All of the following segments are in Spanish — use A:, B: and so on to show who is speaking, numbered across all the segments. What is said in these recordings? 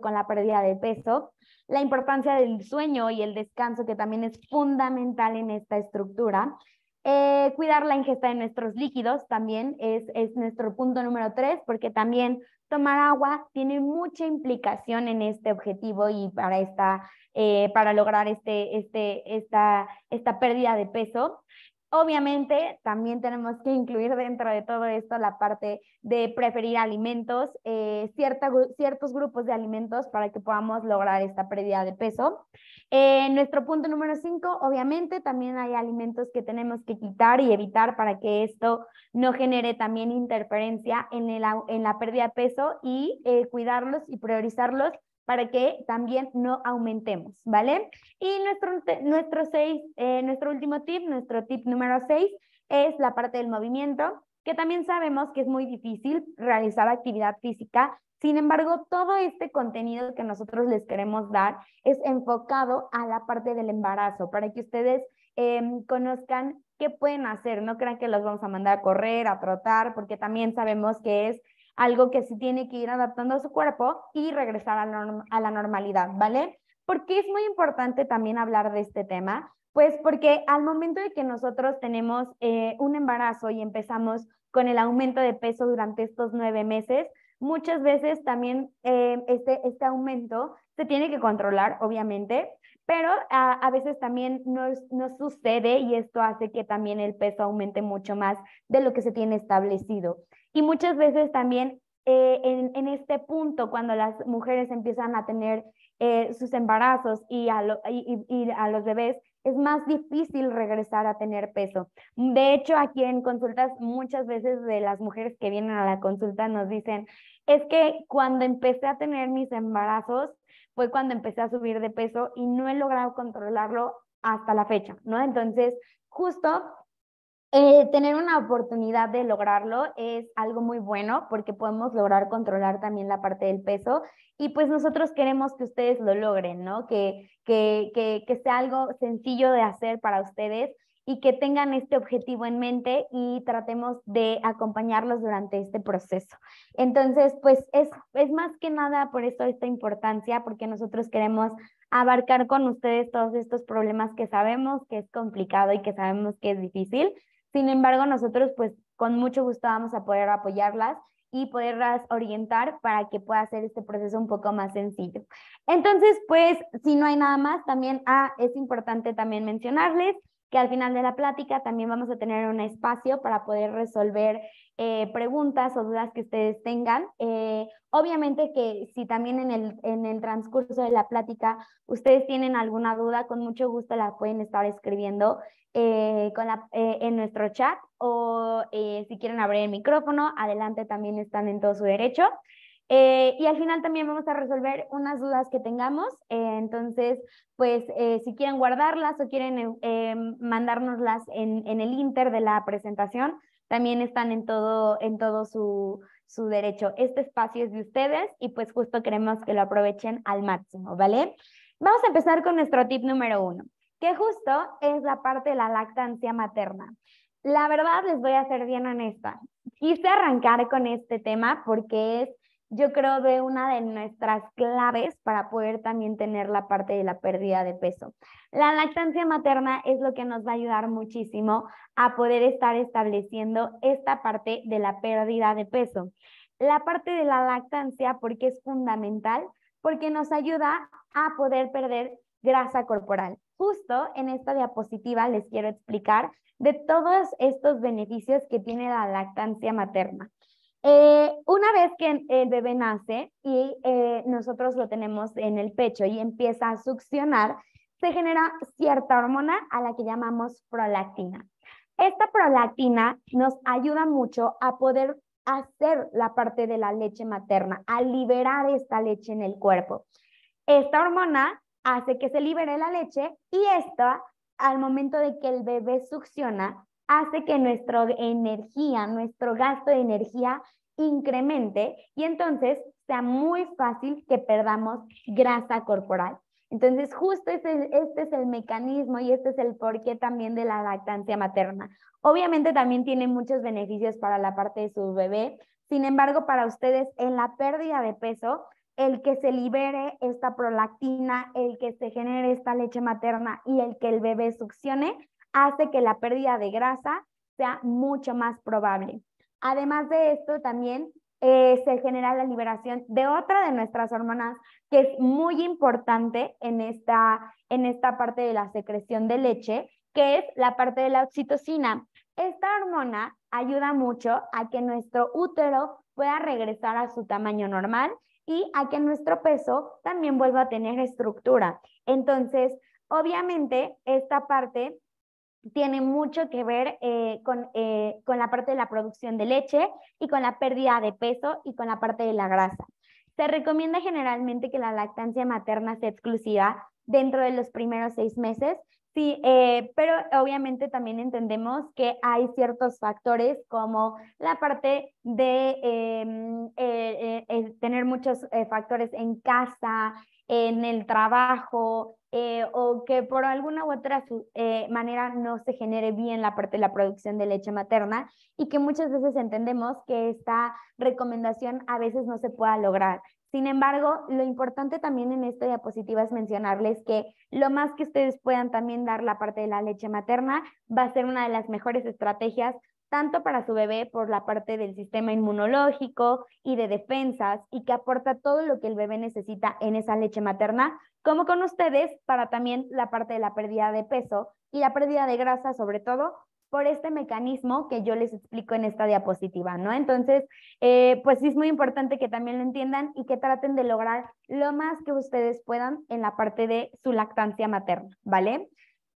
A: con la pérdida de peso, la importancia del sueño y el descanso, que también es fundamental en esta estructura. Eh, cuidar la ingesta de nuestros líquidos también es, nuestro punto número tres, porque también tomar agua tiene mucha implicación en este objetivo y para, esta, eh, para lograr este, este, esta, esta pérdida de peso. Obviamente, también tenemos que incluir dentro de todo esto la parte de preferir alimentos, eh, ciertos grupos de alimentos para que podamos lograr esta pérdida de peso. Eh, nuestro punto número cinco, obviamente, también hay alimentos que tenemos que quitar y evitar para que esto no genere también interferencia en, en la pérdida de peso y eh, cuidarlos y priorizarlos para que también no aumentemos, ¿vale? Y nuestro, nuestro, seis, eh, nuestro último tip, nuestro tip número 6, es la parte del movimiento, que también sabemos que es muy difícil realizar actividad física. Sin embargo, todo este contenido que nosotros les queremos dar es enfocado a la parte del embarazo, para que ustedes em, conozcan qué pueden hacer. No crean que los vamos a mandar a correr, a trotar, porque también sabemos que es algo que sí tiene que ir adaptando a su cuerpo y regresar a, la normalidad, ¿vale? Porque es muy importante también hablar de este tema? Pues porque al momento de que nosotros tenemos eh, un embarazo y empezamos con el aumento de peso durante estos nueve meses, muchas veces también eh, este, este aumento se tiene que controlar, obviamente, pero ah, a, veces también nos, nos sucede y esto hace que también el peso aumente mucho más de lo que se tiene establecido. Y muchas veces también eh, en, este punto, cuando las mujeres empiezan a tener eh, sus embarazos y a, y a los bebés, es más difícil regresar a tener peso. De hecho, aquí en consultas muchas veces de las mujeres que vienen a la consulta nos dicen, es que cuando empecé a tener mis embarazos fue cuando empecé a subir de peso y no he logrado controlarlo hasta la fecha, ¿no? Entonces, justo eh, tener una oportunidad de lograrlo es algo muy bueno porque podemos lograr controlar también la parte del peso y pues nosotros queremos que ustedes lo logren, ¿no? Que, que, que, que sea algo sencillo de hacer para ustedes y que tengan este objetivo en mente y tratemos de acompañarlos durante este proceso. Entonces, pues es, es más que nada por eso esta importancia, porque nosotros queremos abarcar con ustedes todos estos problemas que sabemos que es complicado y que sabemos que es difícil sin embargo, nosotros pues con mucho gusto vamos a poder apoyarlas y poderlas orientar para que pueda hacer este proceso un poco más sencillo. Entonces, pues si no hay nada más, también ah, es importante también mencionarles que al final de la plática también vamos a tener un espacio para poder resolver eh, preguntas o dudas que ustedes tengan. Eh, obviamente que si también en el, en el transcurso de la plática ustedes tienen alguna duda, con mucho gusto la pueden estar escribiendo eh, con eh, en nuestro chat o eh, si quieren abrir el micrófono, adelante también están en todo su derecho. y al final también vamos a resolver unas dudas que tengamos. entonces, pues si quieren guardarlas o quieren mandárnoslas en, en, el inter de la presentación, también están en todo, en todo su, su derecho. Este espacio es de ustedes y pues justo queremos que lo aprovechen al máximo, ¿vale? Vamos a empezar con nuestro tip número uno justo es la parte de la lactancia materna. La verdad, les voy a ser bien honesta. Quise arrancar con este tema porque es, yo creo, de una de nuestras claves para poder también tener la parte de la pérdida de peso. La lactancia materna es lo que nos va a ayudar muchísimo a poder estar estableciendo esta parte de la pérdida de peso. La parte de la lactancia, porque es fundamental, porque nos ayuda a poder perder grasa corporal. Justo en esta diapositiva les quiero explicar de todos estos beneficios que tiene la lactancia materna. Eh, una vez que el bebé nace y eh, nosotros lo tenemos en el pecho y empieza a succionar, se genera cierta hormona a la que llamamos prolactina. Esta prolactina nos ayuda mucho a poder hacer la parte de la leche materna, a liberar esta leche en el cuerpo. Esta hormona hace que se libere la leche y esto, al momento de que el bebé succiona, hace que nuestra energía, nuestro gasto de energía incremente y entonces sea muy fácil que perdamos grasa corporal. Entonces, justo este, este, es el mecanismo y este es el porqué también de la lactancia materna. Obviamente también tiene muchos beneficios para la parte de su bebé, sin embargo, para ustedes en la pérdida de peso el que se libere esta prolactina, el que se genere esta leche materna y el que el bebé succione, hace que la pérdida de grasa sea mucho más probable. Además de esto, también eh, se genera la liberación de otra de nuestras hormonas que es muy importante en esta parte de la secreción de leche, que es la parte de la oxitocina. Esta hormona ayuda mucho a que nuestro útero pueda regresar a su tamaño normal y a que nuestro peso también vuelva a tener estructura. Entonces, obviamente, esta parte tiene mucho que ver eh, con, eh, con la parte de la producción de leche y con la pérdida de peso y con la parte de la grasa. Se recomienda generalmente que la lactancia materna sea exclusiva dentro de los primeros seis meses, sí, eh, pero obviamente también entendemos que hay ciertos factores como la parte de em, muchos eh, factores en casa, en el trabajo, eh, o que por alguna u otra eh, manera no se genere bien la parte de la producción de leche materna y que muchas veces entendemos que esta recomendación a veces no se pueda lograr. Sin embargo, lo importante también en esta diapositiva es mencionarles que lo más que ustedes puedan también dar la parte de la leche materna va a ser una de las mejores estrategias tanto para su bebé por la parte del sistema inmunológico y de defensas y que aporta todo lo que el bebé necesita en esa leche materna, como con ustedes para también la parte de la pérdida de peso y la pérdida de grasa sobre todo por este mecanismo que yo les explico en esta diapositiva, ¿no? Entonces, eh, pues es muy importante que también lo entiendan y que traten de lograr lo más que ustedes puedan en la parte de su lactancia materna, ¿vale?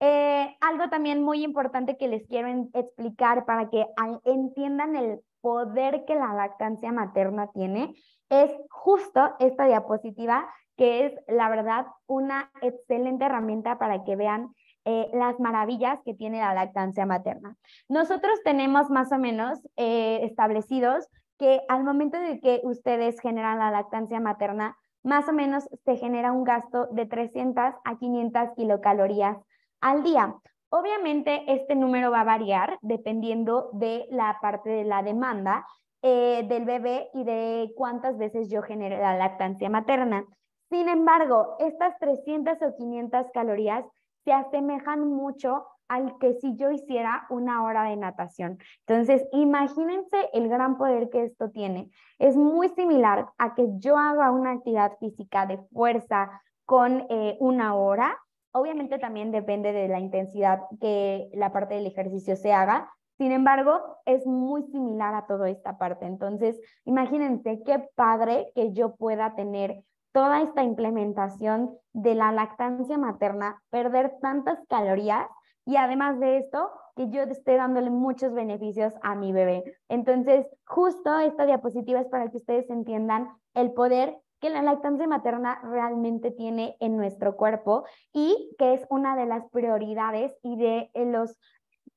A: Eh, algo también muy importante que les quiero explicar para que entiendan el poder que la lactancia materna tiene es justo esta diapositiva, que es la verdad una excelente herramienta para que vean eh, las maravillas que tiene la lactancia materna. Nosotros tenemos más o menos eh, establecidos que al momento de que ustedes generan la lactancia materna, más o menos se genera un gasto de 300 a 500 kilocalorías al día. Obviamente este número va a variar dependiendo de la parte de la demanda eh, del bebé y de cuántas veces yo genere la lactancia materna. Sin embargo, estas 300 o 500 calorías se asemejan mucho al que si yo hiciera una hora de natación. Entonces, imagínense el gran poder que esto tiene. Es muy similar a que yo haga una actividad física de fuerza con eh, una hora Obviamente también depende de la intensidad que la parte del ejercicio se haga. Sin embargo, es muy similar a toda esta parte. Entonces, imagínense qué padre que yo pueda tener toda esta implementación de la lactancia materna, perder tantas calorías y además de esto, que yo esté dándole muchos beneficios a mi bebé. Entonces, justo esta diapositiva es para que ustedes entiendan el poder la lactancia materna realmente tiene en nuestro cuerpo y que es una de las prioridades y de eh, los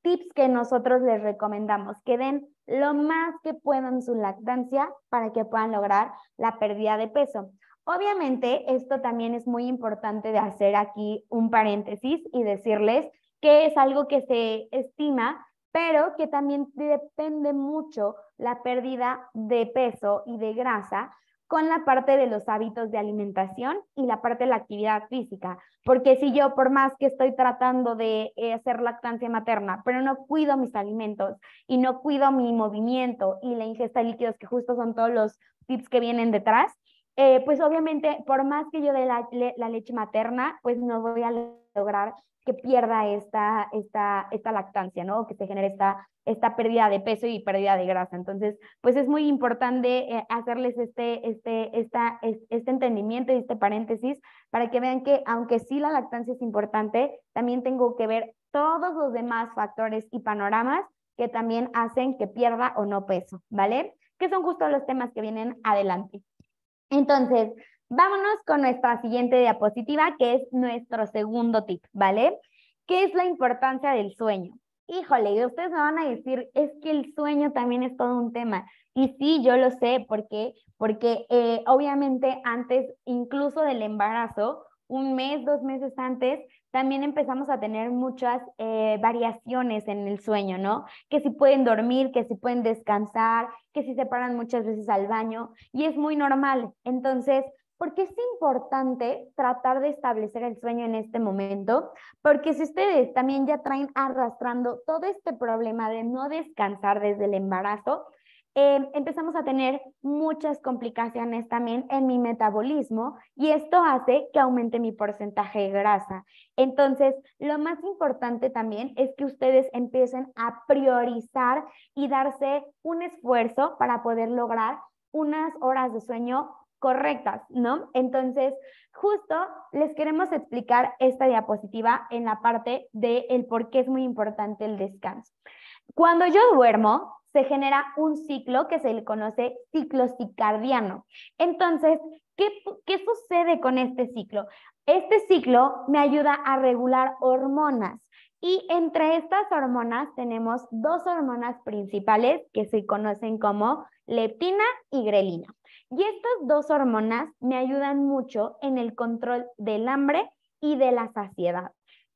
A: tips que nosotros les recomendamos, que den lo más que puedan su lactancia para que puedan lograr la pérdida de peso. Obviamente, esto también es muy importante de hacer aquí un paréntesis y decirles que es algo que se estima, pero que también depende mucho la pérdida de peso y de grasa con la parte de los hábitos de alimentación y la parte de la actividad física. Porque si yo, por más que estoy tratando de eh, hacer lactancia materna, pero no cuido mis alimentos y no cuido mi movimiento y la ingesta de líquidos, que justo son todos los tips que vienen detrás, eh, pues obviamente, por más que yo dé la leche materna, pues no voy a lograr que pierda esta, esta, esta lactancia, ¿no? Que se genere esta, esta pérdida de peso y pérdida de grasa. Entonces, pues es muy importante eh, hacerles este, este, esta, este entendimiento y este paréntesis para que vean que aunque sí la lactancia es importante, también tengo que ver todos los demás factores y panoramas que también hacen que pierda o no peso, ¿vale? Que son justo los temas que vienen adelante. Entonces, Vámonos con nuestra siguiente diapositiva, que es nuestro segundo tip, ¿vale? ¿Qué es la importancia del sueño? Híjole, ustedes me van a decir, es que el sueño también es todo un tema. Y sí, yo lo sé, ¿por qué? Porque eh, obviamente antes, incluso del embarazo, un mes, dos meses antes, también empezamos a tener muchas eh, variaciones en el sueño, ¿no? Que si pueden dormir, que si pueden descansar, que si se paran muchas veces al baño, y es muy normal. Entonces, porque es importante tratar de establecer el sueño en este momento, porque si ustedes también ya traen arrastrando todo este problema de no descansar desde el embarazo, eh, empezamos a tener muchas complicaciones también en mi metabolismo y esto hace que aumente mi porcentaje de grasa. Entonces, lo más importante también es que ustedes empiecen a priorizar y darse un esfuerzo para poder lograr unas horas de sueño correctas, ¿no? Entonces, justo les queremos explicar esta diapositiva en la parte de el por qué es muy importante el descanso. Cuando yo duermo, se genera un ciclo que se le conoce ciclo circadiano. Entonces, ¿qué, ¿qué sucede con este ciclo? Este ciclo me ayuda a regular hormonas. Y entre estas hormonas tenemos dos hormonas principales que se conocen como leptina y grelina. Y estas dos hormonas me ayudan mucho en el control del hambre y de la saciedad.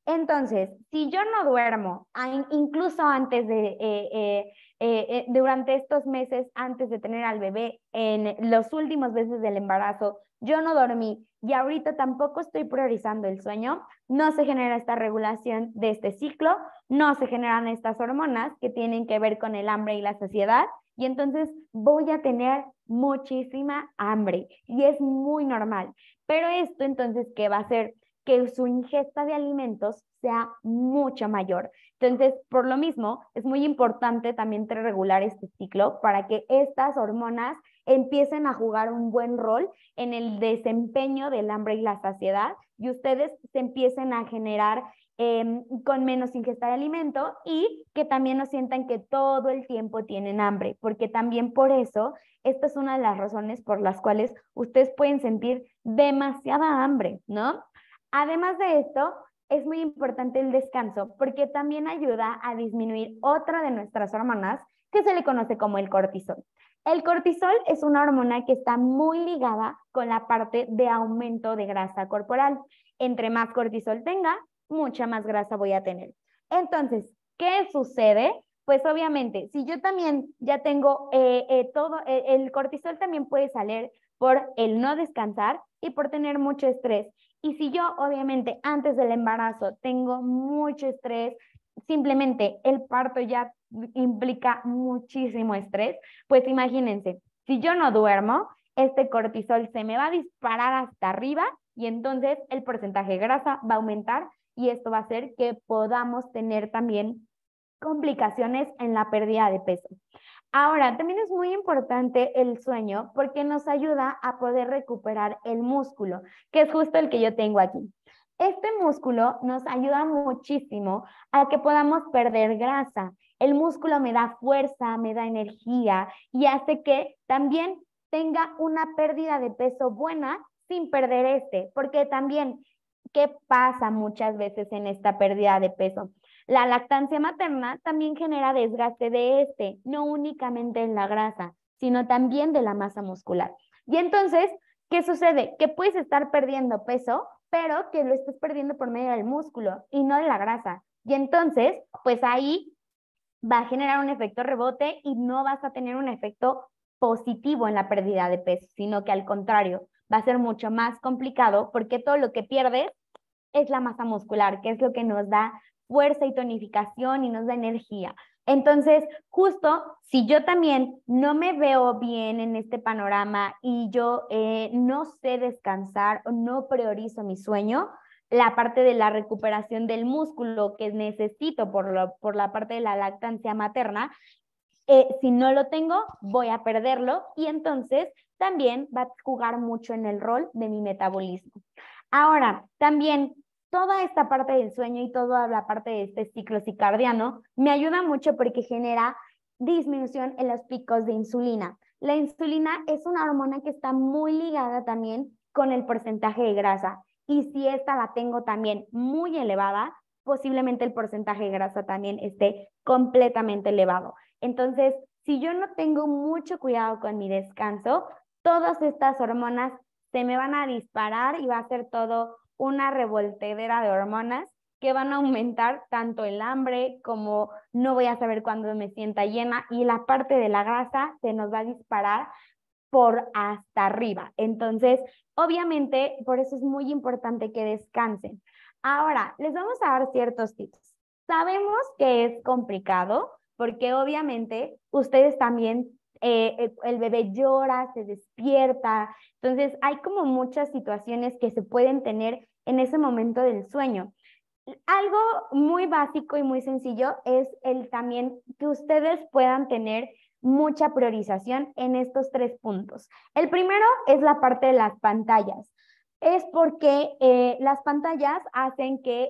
A: Entonces, si yo no duermo, incluso antes de, eh, eh, eh, durante estos meses, antes de tener al bebé, en los últimos meses del embarazo, yo no dormí y ahorita tampoco estoy priorizando el sueño, no se genera esta regulación de este ciclo, no se generan estas hormonas que tienen que ver con el hambre y la saciedad y entonces voy a tener muchísima hambre y es muy normal. Pero esto entonces, ¿qué va a hacer? Que su ingesta de alimentos sea mucho mayor. Entonces, por lo mismo, es muy importante también regular este ciclo para que estas hormonas empiecen a jugar un buen rol en el desempeño del hambre y la saciedad y ustedes se empiecen a generar Em, con menos ingesta de alimento y que también no sientan que todo el tiempo tienen hambre, porque también por eso, esta es una de las razones por las cuales ustedes pueden sentir demasiada hambre, ¿no? Además de esto, es muy importante el descanso, porque también ayuda a disminuir otra de nuestras hormonas que se le conoce como el cortisol. El cortisol es una hormona que está muy ligada con la parte de aumento de grasa corporal. Entre más cortisol tenga, mucha más grasa voy a tener. Entonces, ¿qué sucede? Pues obviamente, si yo también ya tengo eh, eh, todo, eh, el cortisol también puede salir por el no descansar y por tener mucho estrés. Y si yo obviamente antes del embarazo tengo mucho estrés, simplemente el parto ya implica muchísimo estrés, pues imagínense, si yo no duermo, este cortisol se me va a disparar hasta arriba y entonces el porcentaje de grasa va a aumentar y esto va a hacer que podamos tener también complicaciones en la pérdida de peso. Ahora, también es muy importante el sueño porque nos ayuda a poder recuperar el músculo, que es justo el que yo tengo aquí. Este músculo nos ayuda muchísimo a que podamos perder grasa. El músculo me da fuerza, me da energía y hace que también tenga una pérdida de peso buena sin perder este, porque también ¿Qué pasa muchas veces en esta pérdida de peso? La lactancia materna también genera desgaste de este, no únicamente en la grasa, sino también de la masa muscular. Y entonces, ¿qué sucede? Que puedes estar perdiendo peso, pero que lo estás perdiendo por medio del músculo y no de la grasa. Y entonces, pues ahí va a generar un efecto rebote y no vas a tener un efecto positivo en la pérdida de peso, sino que al contrario, va a ser mucho más complicado porque todo lo que pierdes es la masa muscular, que es lo que nos da fuerza y tonificación y nos da energía. Entonces, justo si yo también no me veo bien en este panorama y yo eh, no sé descansar o no priorizo mi sueño, la parte de la recuperación del músculo que necesito por, por la parte de la lactancia materna, eh, si no lo tengo, voy a perderlo y entonces también va a jugar mucho en el rol de mi metabolismo. Ahora, también toda esta parte del sueño y toda la parte de este ciclo circadiano me ayuda mucho porque genera disminución en los picos de insulina. La insulina es una hormona que está muy ligada también con el porcentaje de grasa y si esta la tengo también muy elevada, posiblemente el porcentaje de grasa también esté completamente elevado. Entonces, si yo no tengo mucho cuidado con mi descanso, todas estas hormonas se me van a disparar y va a ser todo una revoltedera de hormonas que van a aumentar tanto el hambre como no voy a saber cuándo me sienta llena y la parte de la grasa se nos va a disparar por hasta arriba. Entonces, obviamente, por eso es muy importante que descansen. Ahora, les vamos a dar ciertos tips. Sabemos que es complicado porque obviamente ustedes también eh, eh, el bebé llora, se despierta. Entonces, hay como muchas situaciones que se pueden tener en ese momento del sueño. Algo muy básico y muy sencillo es el también que ustedes puedan tener mucha priorización en estos tres puntos. El primero es la parte de las pantallas. Es porque eh, las pantallas hacen que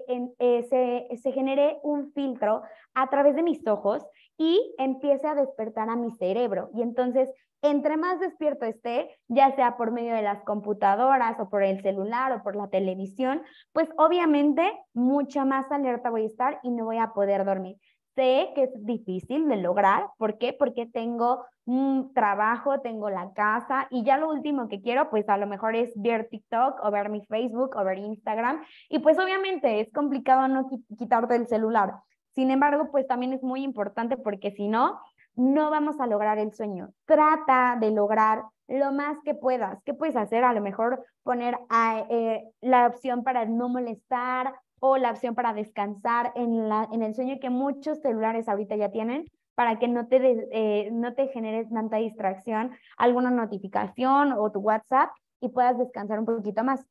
A: se genere un filtro a través de mis ojos y empiece a despertar a mi cerebro. Y entonces, entre más despierto esté, ya sea por medio de las computadoras o por el celular o por la televisión, pues obviamente mucha más alerta voy a estar y no voy a poder dormir. Sé que es difícil de lograr. ¿Por qué? Porque tengo un trabajo, tengo la casa y ya lo último que quiero, pues a lo mejor es ver TikTok o ver mi Facebook o ver Instagram. Y pues obviamente es complicado no quitarte el celular. Sin embargo, pues también es muy importante porque si no, no vamos a lograr el sueño. Trata de lograr lo más que puedas. ¿Qué puedes hacer? A lo mejor poner ah, eh, la opción para no molestar o la opción para descansar en, la, en el sueño que muchos celulares ahorita ya tienen para que no te, eh, no te generes tanta distracción, alguna notificación o tu WhatsApp y puedas descansar un poquito más.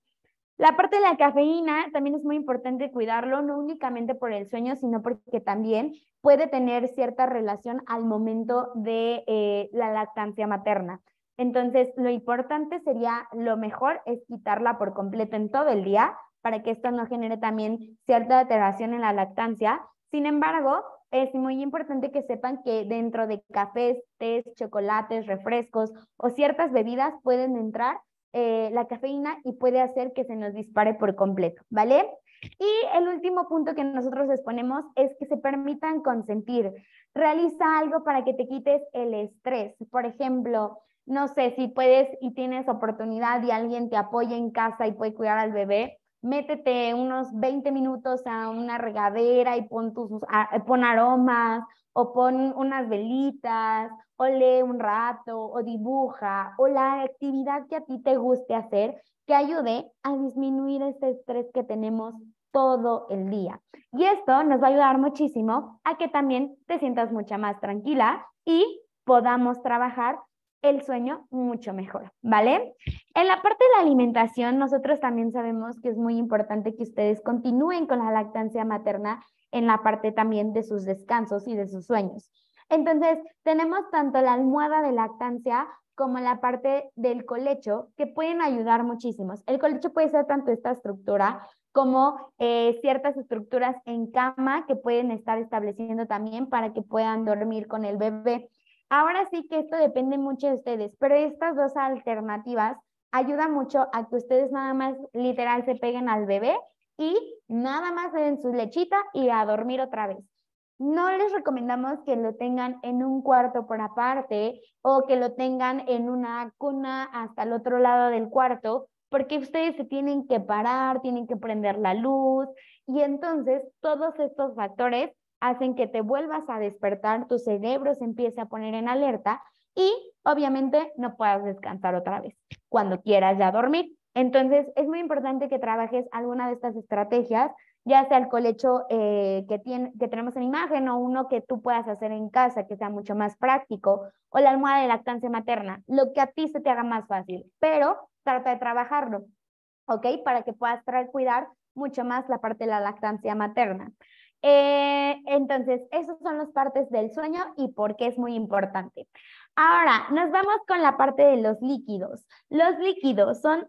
A: La parte de la cafeína también es muy importante cuidarlo, no únicamente por el sueño, sino porque también puede tener cierta relación al momento de eh, la lactancia materna. Entonces, lo importante sería, lo mejor es quitarla por completo en todo el día para que esto no genere también cierta alteración en la lactancia. Sin embargo, es muy importante que sepan que dentro de cafés, tés, chocolates, refrescos o ciertas bebidas pueden entrar eh, la cafeína y puede hacer que se nos dispare por completo, ¿vale? Y el último punto que nosotros les es que se permitan consentir. Realiza algo para que te quites el estrés. Por ejemplo, no sé si puedes y tienes oportunidad y alguien te apoya en casa y puede cuidar al bebé, métete unos 20 minutos a una regadera y pon, tus, pon aromas o pon unas velitas, o lee un rato, o dibuja, o la actividad que a ti te guste hacer que ayude a disminuir este estrés que tenemos todo el día. Y esto nos va a ayudar muchísimo a que también te sientas mucha más tranquila y podamos trabajar el sueño mucho mejor, ¿vale? En la parte de la alimentación, nosotros también sabemos que es muy importante que ustedes continúen con la lactancia materna en la parte también de sus descansos y de sus sueños. Entonces, tenemos tanto la almohada de lactancia como la parte del colecho que pueden ayudar muchísimos. El colecho puede ser tanto esta estructura como eh, ciertas estructuras en cama que pueden estar estableciendo también para que puedan dormir con el bebé. Ahora sí que esto depende mucho de ustedes, pero estas dos alternativas ayudan mucho a que ustedes nada más literal se peguen al bebé y nada más den su lechita y a dormir otra vez. No les recomendamos que lo tengan en un cuarto por aparte o que lo tengan en una cuna hasta el otro lado del cuarto, porque ustedes se tienen que parar, tienen que prender la luz y entonces todos estos factores hacen que te vuelvas a despertar, tu cerebro se empiece a poner en alerta y obviamente no puedas descansar otra vez cuando quieras ya dormir. Entonces es muy importante que trabajes alguna de estas estrategias, ya sea el colecho eh, que, que tenemos en imagen o uno que tú puedas hacer en casa que sea mucho más práctico o la almohada de lactancia materna, lo que a ti se te haga más fácil, pero trata de trabajarlo, ¿ok? Para que puedas cuidar mucho más la parte de la lactancia materna. Eh, entonces, esos son las partes del sueño y por qué es muy importante. Ahora, nos vamos con la parte de los líquidos. Los líquidos son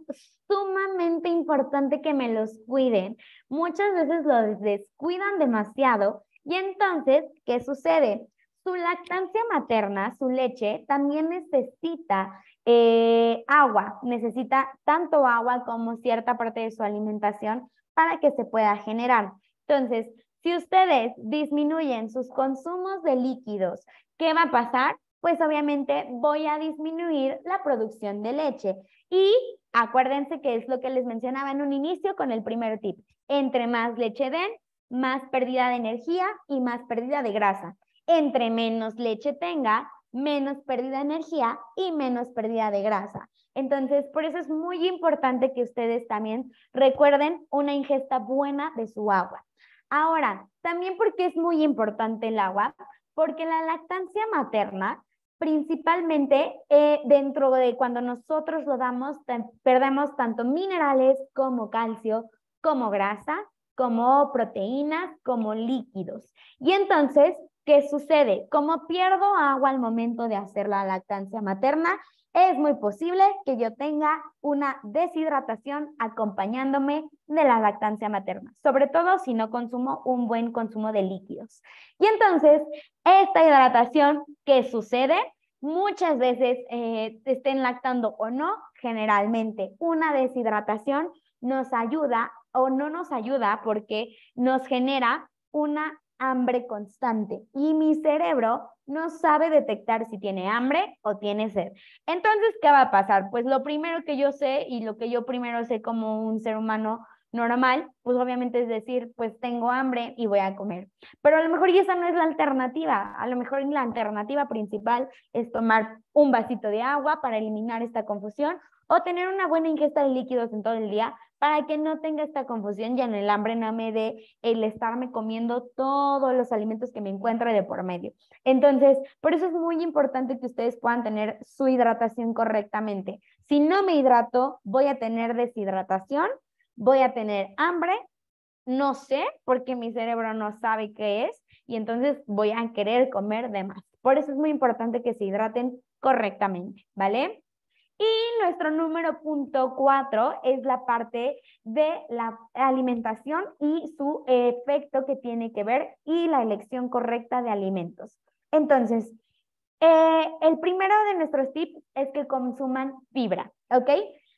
A: sumamente importante que me los cuiden. Muchas veces los descuidan demasiado y entonces, ¿qué sucede? Su lactancia materna, su leche, también necesita eh, agua, necesita tanto agua como cierta parte de su alimentación para que se pueda generar. Entonces, si ustedes disminuyen sus consumos de líquidos, ¿qué va a pasar? Pues obviamente voy a disminuir la producción de leche. Y acuérdense que es lo que les mencionaba en un inicio con el primer tip. Entre más leche den, más pérdida de energía y más pérdida de grasa. Entre menos leche tenga, menos pérdida de energía y menos pérdida de grasa. Entonces, por eso es muy importante que ustedes también recuerden una ingesta buena de su agua. Ahora, también porque es muy importante el agua, porque la lactancia materna, principalmente eh, dentro de cuando nosotros lo damos, perdemos tanto minerales como calcio, como grasa, como proteínas, como líquidos. Y entonces, ¿qué sucede? Como pierdo agua al momento de hacer la lactancia materna, es muy posible que yo tenga una deshidratación acompañándome de la lactancia materna, sobre todo si no consumo un buen consumo de líquidos. Y entonces, esta hidratación que sucede muchas veces eh, estén lactando o no, generalmente una deshidratación nos ayuda o no nos ayuda porque nos genera una hambre constante y mi cerebro no sabe detectar si tiene hambre o tiene sed. Entonces, ¿qué va a pasar? Pues lo primero que yo sé y lo que yo primero sé como un ser humano normal, pues obviamente es decir, pues tengo hambre y voy a comer. Pero a lo mejor y esa no es la alternativa. A lo mejor la alternativa principal es tomar un vasito de agua para eliminar esta confusión o tener una buena ingesta de líquidos en todo el día para que no tenga esta confusión ya en el hambre no me dé el estarme comiendo todos los alimentos que me encuentre de por medio. Entonces, por eso es muy importante que ustedes puedan tener su hidratación correctamente. Si no me hidrato, voy a tener deshidratación, voy a tener hambre, no sé, porque mi cerebro no sabe qué es y entonces voy a querer comer de más. Por eso es muy importante que se hidraten correctamente, ¿vale? Y nuestro número punto cuatro es la parte de la alimentación y su efecto que tiene que ver y la elección correcta de alimentos. Entonces, eh, el primero de nuestros tips es que consuman fibra, ¿ok?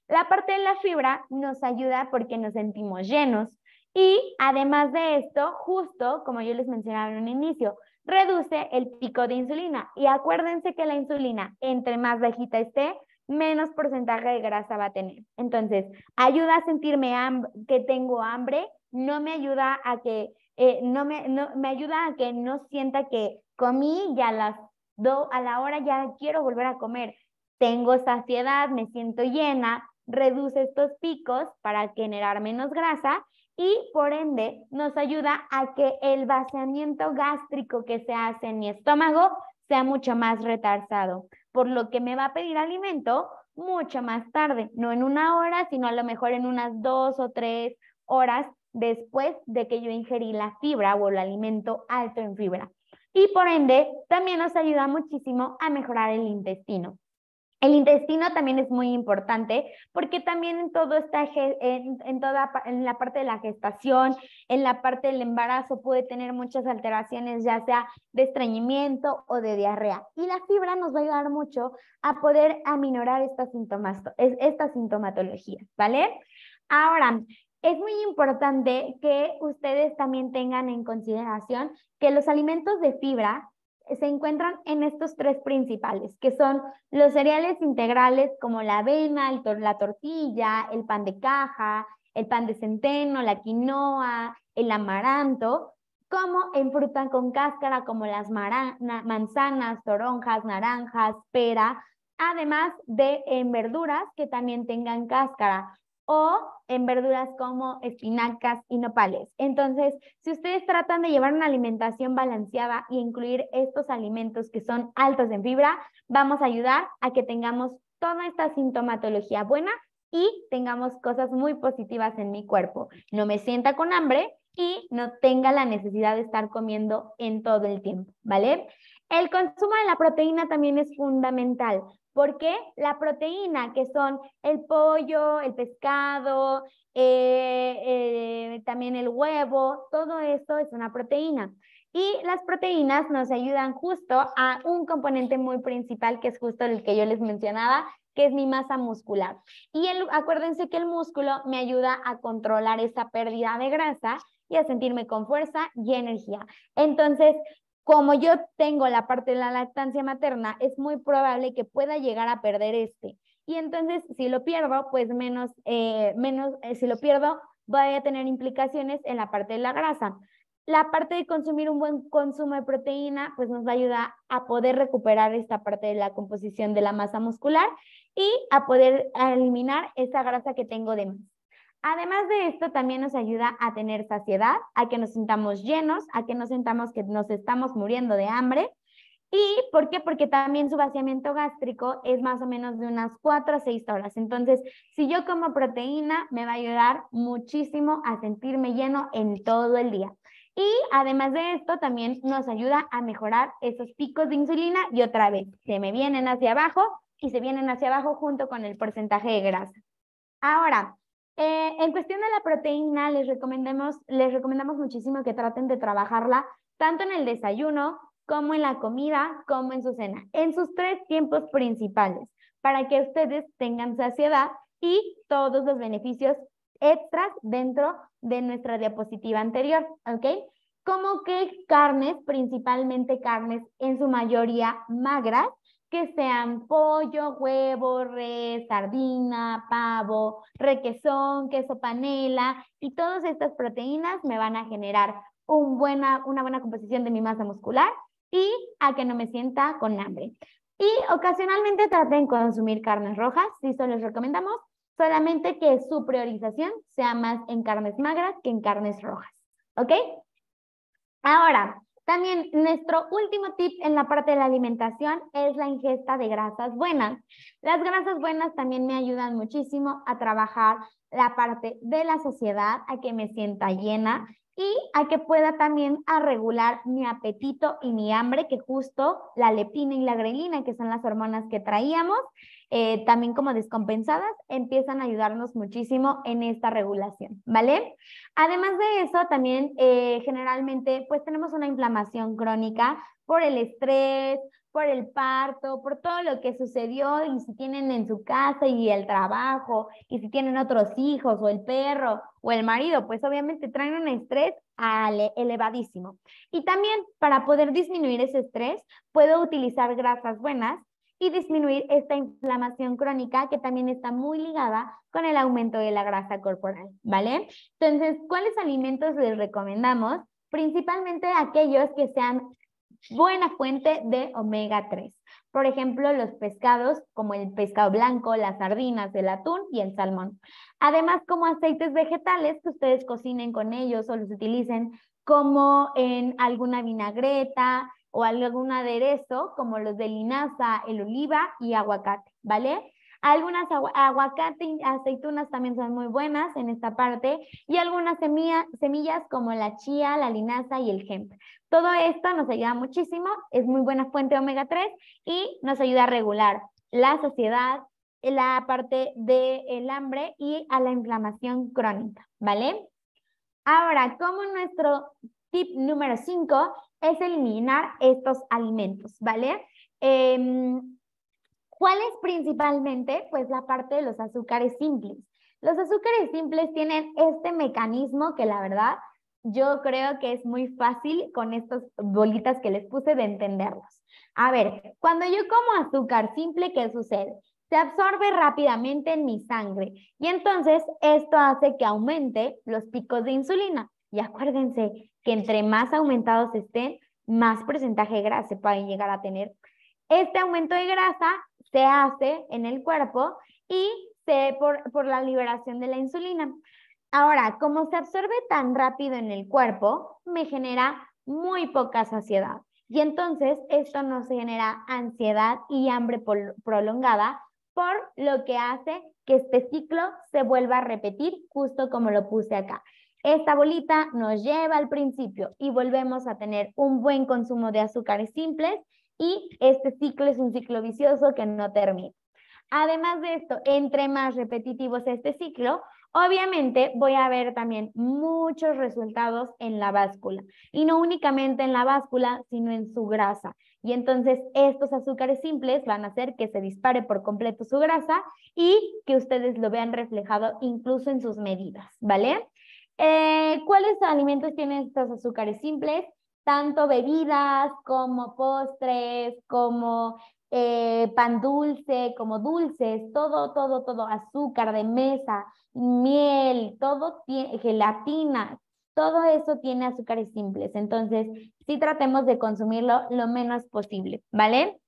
A: La parte de la fibra nos ayuda porque nos sentimos llenos y además de esto, justo como yo les mencionaba en un inicio, reduce el pico de insulina. Y acuérdense que la insulina, entre más bajita esté, menos porcentaje de grasa va a tener. Entonces, ayuda a sentirme que tengo hambre, no me ayuda a que, eh, no, me, ayuda a que no sienta que comí ya las do, a la hora ya quiero volver a comer. Tengo saciedad, me siento llena, reduce estos picos para generar menos grasa y por ende nos ayuda a que el vaciamiento gástrico que se hace en mi estómago sea mucho más retrasado por lo que me va a pedir alimento mucho más tarde, no en una hora, sino a lo mejor en unas dos o tres horas después de que yo ingerí la fibra o el alimento alto en fibra. Y por ende, también nos ayuda muchísimo a mejorar el intestino. El intestino también es muy importante porque también en todo en, toda en la parte de la gestación, en la parte del embarazo puede tener muchas alteraciones, ya sea de estreñimiento o de diarrea. Y la fibra nos va a ayudar mucho a poder aminorar estas síntomas sintomatología, ¿vale? Ahora, es muy importante que ustedes también tengan en consideración que los alimentos de fibra se encuentran en estos tres principales, que son los cereales integrales como la avena, la tortilla, el pan de caja, el pan de centeno, la quinoa, el amaranto, como en fruta con cáscara como las manzanas, toronjas, naranjas, pera, además de en verduras que también tengan cáscara, o en verduras como espinacas y nopales. Entonces, si ustedes tratan de llevar una alimentación balanceada y incluir estos alimentos que son altos en fibra, vamos a ayudar a que tengamos toda esta sintomatología buena y tengamos cosas muy positivas en mi cuerpo. No me sienta con hambre y no tenga la necesidad de estar comiendo en todo el tiempo, ¿vale? El consumo de la proteína también es fundamental porque la proteína, que son el pollo, el pescado, eh, eh, también el huevo, todo esto es una proteína. Y las proteínas nos ayudan justo a un componente muy principal, que es justo el que yo les mencionaba, que es mi masa muscular. Y acuérdense que el músculo me ayuda a controlar esa pérdida de grasa y a sentirme con fuerza y energía. Entonces, como yo tengo la parte de la lactancia materna, es muy probable que pueda llegar a perder este. Y entonces, si lo pierdo, pues menos, eh, menos, eh, si lo pierdo, voy a tener implicaciones en la parte de la grasa. La parte de consumir un buen consumo de proteína, pues nos va a ayudar a poder recuperar esta parte de la composición de la masa muscular y a poder eliminar esa grasa que tengo de más. Además de esto, también nos ayuda a tener saciedad, a que nos sintamos llenos, a que nos sintamos que nos estamos muriendo de hambre. ¿Y por qué? Porque también su vaciamiento gástrico es más o menos de unas 4 a 6 horas. Entonces, si yo como proteína, me va a ayudar muchísimo a sentirme lleno en todo el día. Y además de esto, también nos ayuda a mejorar esos picos de insulina y otra vez, se me vienen hacia abajo y se vienen hacia abajo junto con el porcentaje de grasa. Ahora, eh, en cuestión de la proteína, les recomendamos, les recomendamos muchísimo que traten de trabajarla tanto en el desayuno como en la comida, como en su cena, en sus tres tiempos principales, para que ustedes tengan saciedad y todos los beneficios extras dentro de nuestra diapositiva anterior, ¿ok? Como que carnes, principalmente carnes en su mayoría magras, que sean pollo, huevo, res, sardina, pavo, requesón, queso panela y todas estas proteínas me van a generar una buena composición de mi masa muscular y a que no me sienta con hambre. Y ocasionalmente traten de consumir carnes rojas, si eso les recomendamos, solamente que su priorización sea más en carnes magras que en carnes rojas, ¿ok? Ahora, también nuestro último tip en la parte de la alimentación es la ingesta de grasas buenas. Las grasas buenas también me ayudan muchísimo a trabajar la parte de la sociedad, a que me sienta llena y a que pueda también a regular mi apetito y mi hambre, que justo la leptina y la grelina, que son las hormonas que traíamos, eh, también como descompensadas, empiezan a ayudarnos muchísimo en esta regulación, ¿vale? Además de eso, también eh, generalmente pues tenemos una inflamación crónica por el estrés, por el parto, por todo lo que sucedió y si tienen en su casa y el trabajo y si tienen otros hijos o el perro o el marido, pues obviamente traen un estrés elevadísimo. Y también para poder disminuir ese estrés, puedo utilizar grasas buenas y disminuir esta inflamación crónica que también está muy ligada con el aumento de la grasa corporal, ¿vale? Entonces, ¿cuáles alimentos les recomendamos? Principalmente aquellos que sean buena fuente de omega 3. Por ejemplo, los pescados como el pescado blanco, las sardinas, el atún y el salmón. Además, como aceites vegetales que ustedes cocinen con ellos o los utilicen como en alguna vinagreta, o algún aderezo como los de linaza, el oliva y aguacate, ¿vale? Algunas aguacates aguacate y aceitunas también son muy buenas en esta parte y algunas semillas como la chía, la linaza y el hemp. Todo esto nos ayuda muchísimo, es muy buena fuente de omega 3 y nos ayuda a regular la saciedad, la parte del el hambre y a la inflamación crónica, ¿vale? Ahora, como nuestro tip número 5 es eliminar estos alimentos, ¿vale? Em, ¿Cuál es principalmente? Pues la parte de los azúcares simples. Los azúcares simples tienen este mecanismo que la verdad yo creo que es muy fácil con estas bolitas que les puse de entenderlos. A ver, cuando yo como azúcar simple, ¿qué sucede? Se absorbe rápidamente en mi sangre y entonces esto hace que aumente los picos de insulina. Y acuérdense que entre más aumentados estén, más porcentaje de grasa se pueden llegar a tener. Este aumento de grasa se hace en el cuerpo y se por, por la liberación de la insulina. Ahora, como se absorbe tan rápido en el cuerpo, me genera muy poca saciedad. Y entonces esto se genera ansiedad y hambre prolongada, por lo que hace que este ciclo se vuelva a repetir, justo como lo puse acá. Esta bolita nos lleva al principio y volvemos a tener un buen consumo de azúcares simples y este ciclo es un ciclo vicioso que no termina. Además de esto, entre más repetitivos este ciclo, obviamente voy a ver también muchos resultados en la báscula y no únicamente en la báscula, sino en su grasa. Y entonces estos azúcares simples van a hacer que se dispare por completo su grasa y que ustedes lo vean reflejado incluso en sus medidas, ¿vale? Eh, ¿Cuáles alimentos tienen estos azúcares simples? Tanto bebidas como postres, como eh, pan dulce, como dulces, todo, todo, todo, azúcar de mesa, miel, todo tiene, gelatina, todo eso tiene azúcares simples. Entonces, sí tratemos de consumirlo lo menos posible, ¿vale?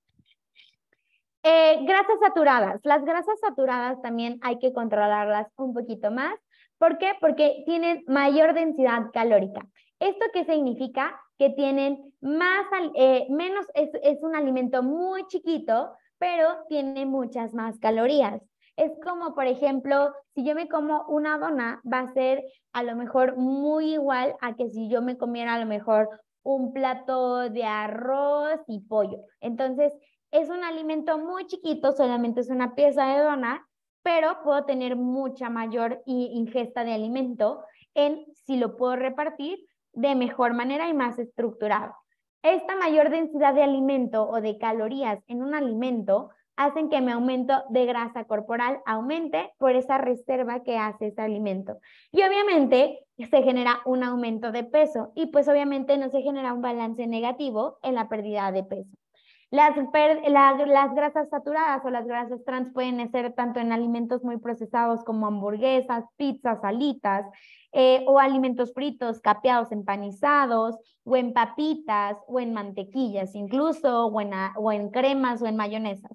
A: Eh, grasas saturadas. Las grasas saturadas también hay que controlarlas un poquito más. ¿Por qué? Porque tienen mayor densidad calórica. ¿Esto qué significa? Que tienen más, eh, menos, es, es un alimento muy chiquito, pero tiene muchas más calorías. Es como, por ejemplo, si yo me como una dona, va a ser a lo mejor muy igual a que si yo me comiera a lo mejor un plato de arroz y pollo. Entonces, es un alimento muy chiquito, solamente es una pieza de dona, pero puedo tener mucha mayor ingesta de alimento en si lo puedo repartir de mejor manera y más estructurado. Esta mayor densidad de alimento o de calorías en un alimento hacen que mi aumento de grasa corporal aumente por esa reserva que hace ese alimento. Y obviamente se genera un aumento de peso y pues obviamente no se genera un balance negativo en la pérdida de peso. Las, grasas saturadas o las grasas trans pueden ser tanto en alimentos muy procesados como hamburguesas, pizzas, salitas eh, o alimentos fritos, capeados, empanizados, o en papitas, o en mantequillas incluso, o en, cremas, o en mayonesas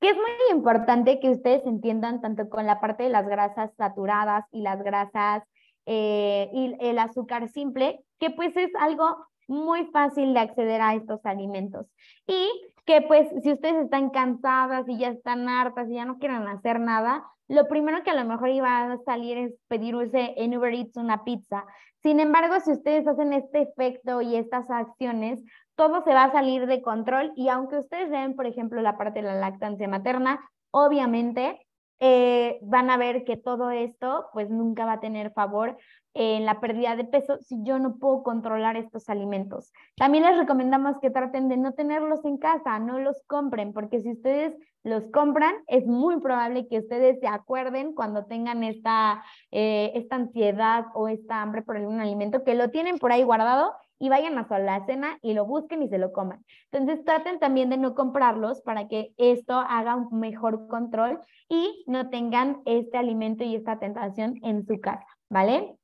A: que es muy importante que ustedes entiendan tanto con la parte de las grasas saturadas y las grasas eh, y el azúcar simple, que pues es algo muy fácil de acceder a estos alimentos. Y que pues si ustedes están cansadas y ya están hartas y ya no quieren hacer nada, lo primero que a lo mejor iba a salir es pedirse en Uber Eats una pizza. Sin embargo, si ustedes hacen este efecto y estas acciones, todo se va a salir de control y aunque ustedes vean, por ejemplo, la parte de la lactancia materna, obviamente eh, van a ver que todo esto pues nunca va a tener favor en la pérdida de peso si yo no puedo controlar estos alimentos. También les recomendamos que traten de no tenerlos en casa, no los compren, porque si ustedes los compran, es muy probable que ustedes se acuerden cuando tengan esta eh, ansiedad o esta hambre por algún alimento, que lo tienen por ahí guardado y vayan a su cena y lo busquen y se lo coman. Entonces traten también de no comprarlos para que esto haga un mejor control y no tengan este alimento y esta tentación en su casa, ¿vale?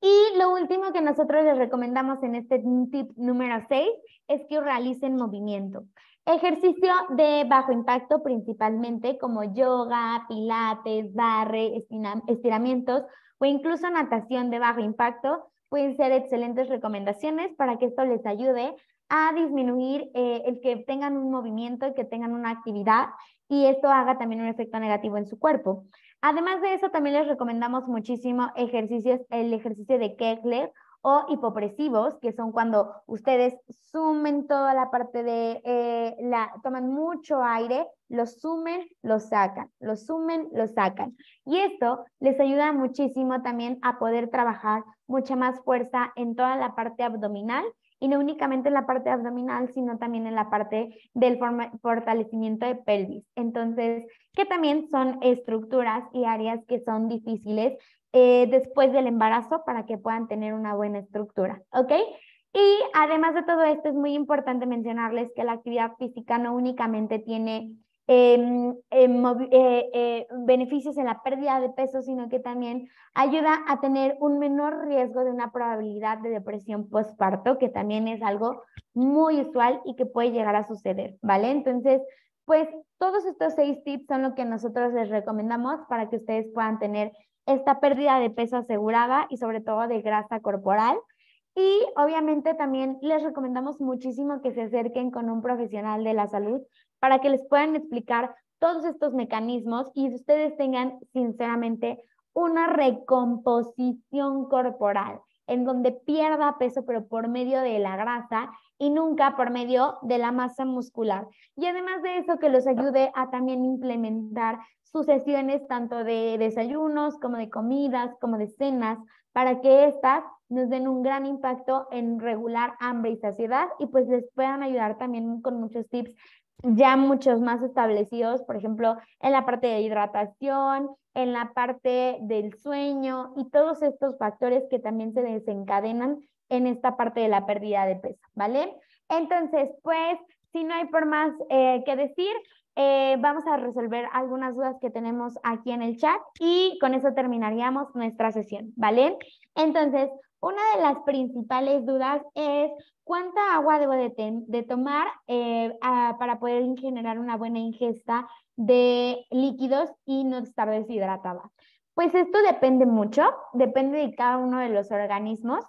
A: Y lo último que nosotros les recomendamos en este tip número 6 es que realicen movimiento. Ejercicio de bajo impacto principalmente como yoga, pilates, barre, estiramientos o incluso natación de bajo impacto pueden ser excelentes recomendaciones para que esto les ayude a disminuir eh, el que tengan un movimiento, el que tengan una actividad y esto haga también un efecto negativo en su cuerpo. Además de eso, también les recomendamos muchísimo ejercicios, el ejercicio de Kegler o hipopresivos, que son cuando ustedes sumen toda la parte de, eh, la, toman mucho aire, lo sumen, lo sacan, lo sumen, lo sacan. Y esto les ayuda muchísimo también a poder trabajar mucha más fuerza en toda la parte abdominal y no únicamente en la parte abdominal, sino también en la parte del fortalecimiento de pelvis. Entonces, que también son estructuras y áreas que son difíciles eh, después del embarazo para que puedan tener una buena estructura, ¿ok? Y además de todo esto, es muy importante mencionarles que la actividad física no únicamente tiene Em, em, eh, eh, beneficios en la pérdida de peso, sino que también ayuda a tener un menor riesgo de una probabilidad de depresión postparto, que también es algo muy usual y que puede llegar a suceder, ¿vale? Entonces, pues todos estos seis tips son lo que nosotros les recomendamos para que ustedes puedan tener esta pérdida de peso asegurada y sobre todo de grasa corporal. Y obviamente también les recomendamos muchísimo que se acerquen con un profesional de la salud para que les puedan explicar todos estos mecanismos y ustedes tengan sinceramente una recomposición corporal en donde pierda peso pero por medio de la grasa y nunca por medio de la masa muscular. Y además de eso que los ayude a también implementar sus sesiones tanto de desayunos como de comidas, como de cenas, para que éstas nos den un gran impacto en regular hambre y saciedad y pues les puedan ayudar también con muchos tips ya muchos más establecidos, por ejemplo, en la parte de hidratación, en la parte del sueño y todos estos factores que también se desencadenan en esta parte de la pérdida de peso, ¿vale? Entonces, pues, si no hay por más eh, que decir, eh, vamos a resolver algunas dudas que tenemos aquí en el chat y con eso terminaríamos nuestra sesión, ¿vale? Entonces, una de las principales dudas es cuánta agua debo de, tomar eh, para poder generar una buena ingesta de líquidos y no estar deshidratada. Pues esto depende mucho, depende de cada uno de los organismos.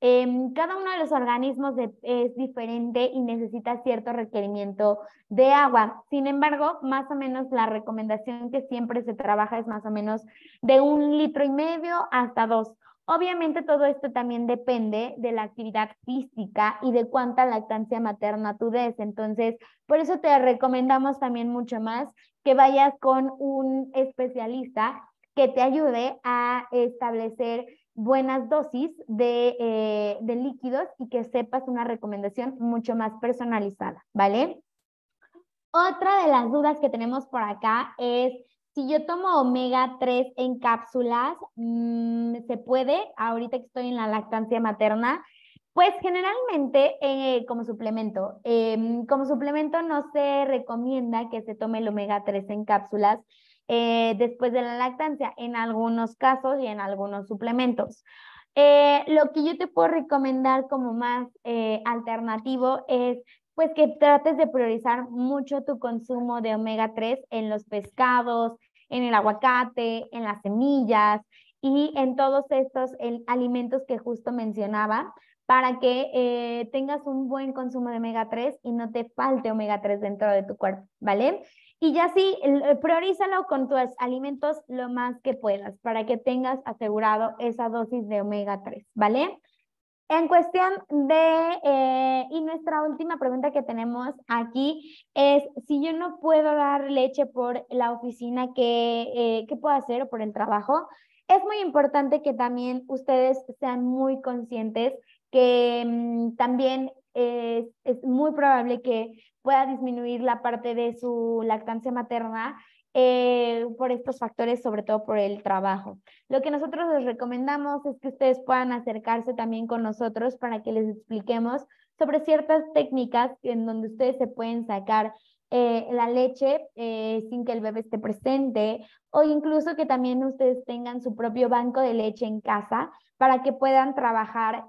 A: Em, cada uno de los organismos es diferente y necesita cierto requerimiento de agua. Sin embargo, más o menos la recomendación que siempre se trabaja es más o menos de un litro y medio hasta dos Obviamente todo esto también depende de la actividad física y de cuánta lactancia materna tú des. Entonces, por eso te recomendamos también mucho más que vayas con un especialista que te ayude a establecer buenas dosis de, eh, líquidos y que sepas una recomendación mucho más personalizada, ¿vale? Otra de las dudas que tenemos por acá es si yo tomo omega 3 en cápsulas, mm, ¿se puede? Ahorita que estoy en la lactancia materna, pues generalmente eh, como suplemento, em, como suplemento no se recomienda que se tome el omega 3 en cápsulas eh, después de la lactancia, en algunos casos y en algunos suplementos. Eh, lo que yo te puedo recomendar como más alternativo es pues que trates de priorizar mucho tu consumo de omega 3 en los pescados, en el aguacate, en las semillas y en todos estos alimentos que justo mencionaba para que eh, tengas un buen consumo de omega 3 y no te falte omega 3 dentro de tu cuerpo, ¿vale? Y ya sí, eh, priorízalo con tus alimentos lo más que puedas para que tengas asegurado esa dosis de omega 3, ¿vale? En cuestión de, eh, y nuestra última pregunta que tenemos aquí es, si yo no puedo dar leche por la oficina, ¿qué, eh, puedo hacer o por el trabajo? Es muy importante que también ustedes sean muy conscientes que mm, también es, muy probable que pueda disminuir la parte de su lactancia materna eh, por estos factores, sobre todo por el trabajo. Lo que nosotros les recomendamos es que ustedes puedan acercarse también con nosotros para que les expliquemos sobre ciertas técnicas en donde ustedes se pueden sacar eh, la leche eh, sin que el bebé esté presente o incluso que también ustedes tengan su propio banco de leche en casa para que puedan trabajar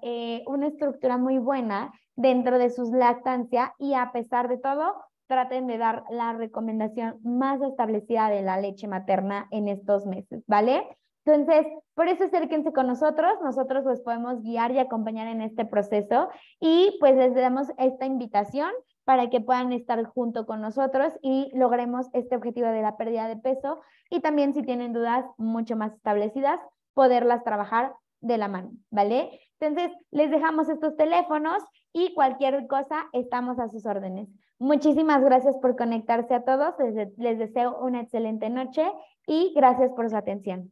A: una estructura muy buena dentro de sus lactancia y a pesar de todo traten de dar la recomendación más establecida de la leche materna en estos meses, ¿vale? Entonces, por eso acérquense con nosotros, nosotros los podemos guiar y acompañar en este proceso y pues les damos esta invitación para que puedan estar junto con nosotros y logremos este objetivo de la pérdida de peso y también si tienen dudas mucho más establecidas, poderlas trabajar de la mano, ¿vale? Entonces, les dejamos estos teléfonos y cualquier cosa estamos a sus órdenes. Muchísimas gracias por conectarse a todos. Les, deseo una excelente noche y gracias por su atención.